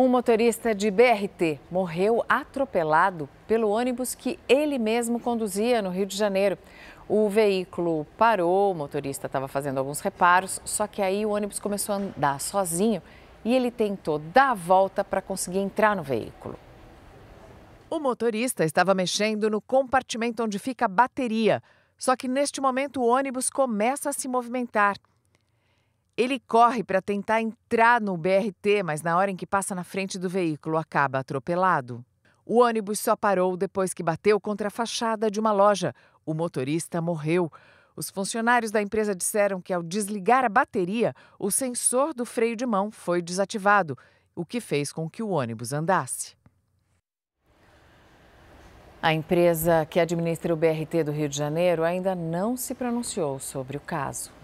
Um motorista de BRT morreu atropelado pelo ônibus que ele mesmo conduzia no Rio de Janeiro. O veículo parou, o motorista estava fazendo alguns reparos, só que aí o ônibus começou a andar sozinho e ele tentou dar a volta para conseguir entrar no veículo. O motorista estava mexendo no compartimento onde fica a bateria, só que neste momento o ônibus começa a se movimentar. Ele corre para tentar entrar no BRT, mas na hora em que passa na frente do veículo, acaba atropelado. O ônibus só parou depois que bateu contra a fachada de uma loja. O motorista morreu. Os funcionários da empresa disseram que, ao desligar a bateria, o sensor do freio de mão foi desativado, o que fez com que o ônibus andasse. A empresa que administra o BRT do Rio de Janeiro ainda não se pronunciou sobre o caso.